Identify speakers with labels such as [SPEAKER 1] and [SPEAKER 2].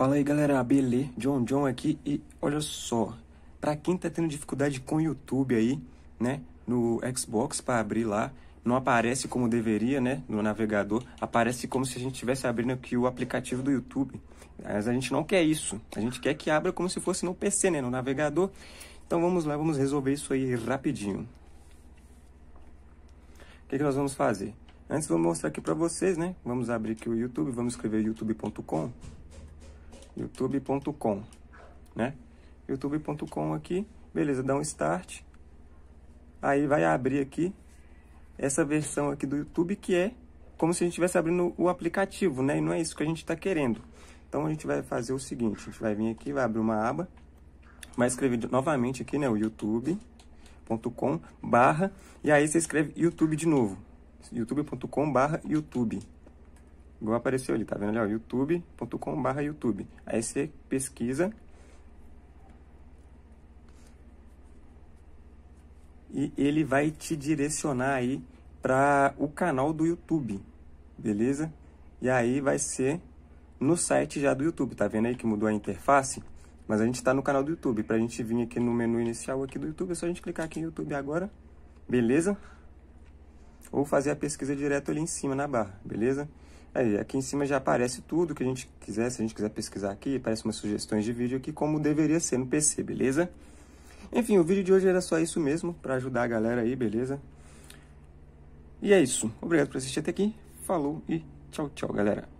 [SPEAKER 1] Fala aí galera, beleza? John John aqui e olha só, para quem tá tendo dificuldade com o YouTube aí, né, no Xbox para abrir lá, não aparece como deveria, né, no navegador, aparece como se a gente estivesse abrindo aqui o aplicativo do YouTube. Mas a gente não quer isso, a gente quer que abra como se fosse no PC, né, no navegador. Então vamos lá, vamos resolver isso aí rapidinho. O que, que nós vamos fazer? Antes vou mostrar aqui para vocês, né? Vamos abrir aqui o YouTube, vamos escrever youtube.com youtube.com, né? youtube.com aqui, beleza, dá um start. Aí vai abrir aqui essa versão aqui do YouTube que é como se a gente estivesse abrindo o aplicativo, né? E não é isso que a gente está querendo. Então a gente vai fazer o seguinte, a gente vai vir aqui, vai abrir uma aba, vai escrever novamente aqui, né, o youtube.com barra, e aí você escreve YouTube de novo, youtube.com barra YouTube. Igual apareceu ali, tá vendo ali, ó, youtube.com barra youtube. Aí você pesquisa e ele vai te direcionar aí para o canal do YouTube, beleza? E aí vai ser no site já do YouTube, tá vendo aí que mudou a interface? Mas a gente está no canal do YouTube, para a gente vir aqui no menu inicial aqui do YouTube, é só a gente clicar aqui em YouTube agora, beleza? Ou fazer a pesquisa direto ali em cima na barra, beleza? Aí, é, aqui em cima já aparece tudo que a gente quiser, se a gente quiser pesquisar aqui, aparece umas sugestões de vídeo aqui, como deveria ser no PC, beleza? Enfim, o vídeo de hoje era só isso mesmo, para ajudar a galera aí, beleza? E é isso. Obrigado por assistir até aqui. Falou e tchau, tchau, galera.